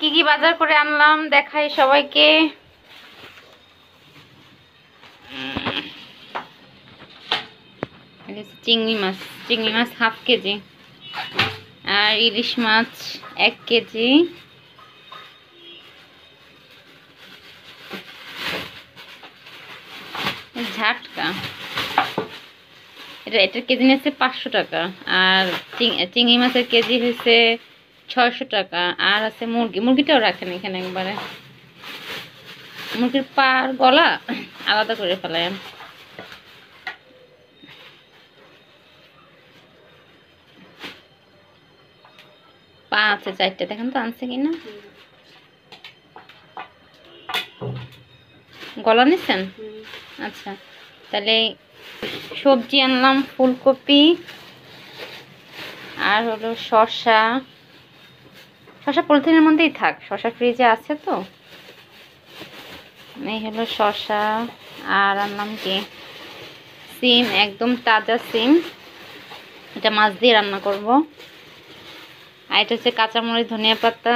কি কি বাজার করে আনলাম দেখাই সবাইকে চিংড়ি মাছ চিংড়ি মাছ হাফ কেজি আর ইলিশ মাছ এক কেজি ঝাটকা এটা এটার কেজি নিয়েছে পাঁচশো টাকা আর চিংড়ি মাছের কেজি হয়েছে ছয়শো টাকা আর আছে মুরগি মুরগিটাও রাখেন এখানে একবারে মুরগির পা আর গলা আলাদা করে ফেলেন পা আছে চারটে দেখেন তো আনছে কিনা গলা নিচ্ছেন আচ্ছা তাহলে সবজি আনলাম ফুলকপি আর হলো শসা শশা পলিথিনের মধ্যেই থাক শশা ফ্রিজে আছে তো এই হলো শশা আর আনলাম কি সিম একদম তাজা সিম এটা মাছ দিয়ে রান্না করব আর এটা হচ্ছে কাঁচামরিচ ধনিয়া পাতা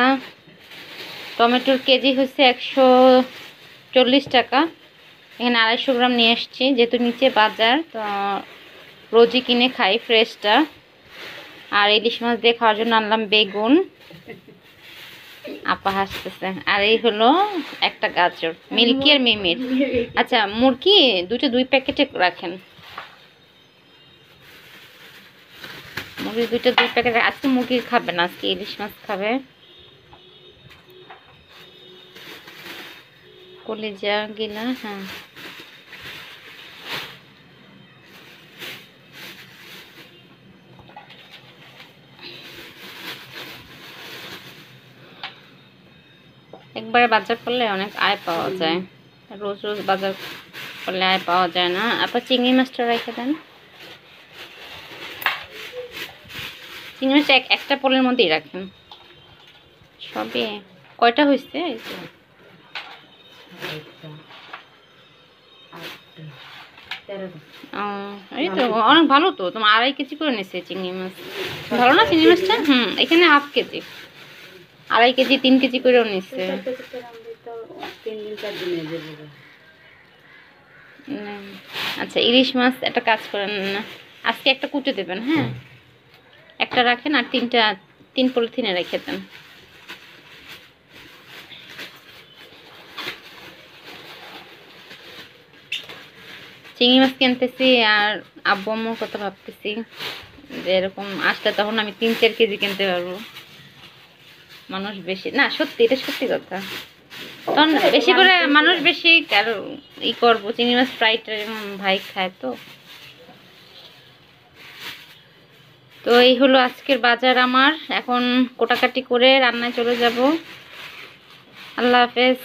টমেটোর কেজি হচ্ছে একশো চল্লিশ টাকা এখানে আড়াইশো গ্রাম নিয়ে এসছি যেহেতু নিচে বাজার তো রোজই কিনে খাই ফ্রেশটা আর ইলিশ মাছ দিয়ে খাওয়ার জন্য আনলাম বেগুন আপা হাসতেছে আর এই হলো একটা গাজর মিল্কি আর মিমির আচ্ছা মুরগি দুটো দুই প্যাকেটে রাখেন মুরগি দুইটা দুই প্যাকেট আজকে মুরগি খাবে না আজকে ইলিশ মাছ খাবে কলিজা গিলা হ্যাঁ একবারে বাজার করলে অনেক আয় পাওয়া যায় রোজ রোজ বাজার করলে আয় পাওয়া যায় না আবার চিংড়ি মাছটা রেখে দেন চিংড়ি মাছটা এক একটা পোলের মধ্যেই রাখেন সবই কয়টা হয়েছে এই তো অনেক ভালো তো তোমার আড়াই কেজি করে নিচ্ছে চিংড়ি মাছ ভালো না চিংড়ি মাছটা হুম এখানে হাফ কেজি আড়াই কেজি তিন কেজি করেও নিচ্ছে আচ্ছা ইলিশ মাছ একটা কাজ করেন না আজকে একটা কুটে দেবেন হ্যাঁ একটা রাখেন আর তিনটা তিন পলিথিনে রেখে দেন চিংড়ি মাছ কিনতেছি আর আব্বু আম্মুর কথা ভাবতেছি যে এরকম আসলে তখন আমি তিন চার কেজি কিনতে পারবো মানুষ বেশি না সত্যি এটা সত্যি কথা তখন বেশি করে মানুষ বেশি আর ই করবো চিংড়ি মাছ ফ্রাইটা যেমন ভাই খায় তো তো এই হলো আজকের বাজার আমার এখন কোটাকাটি করে রান্নায় চলে যাব আল্লাহ হাফেজ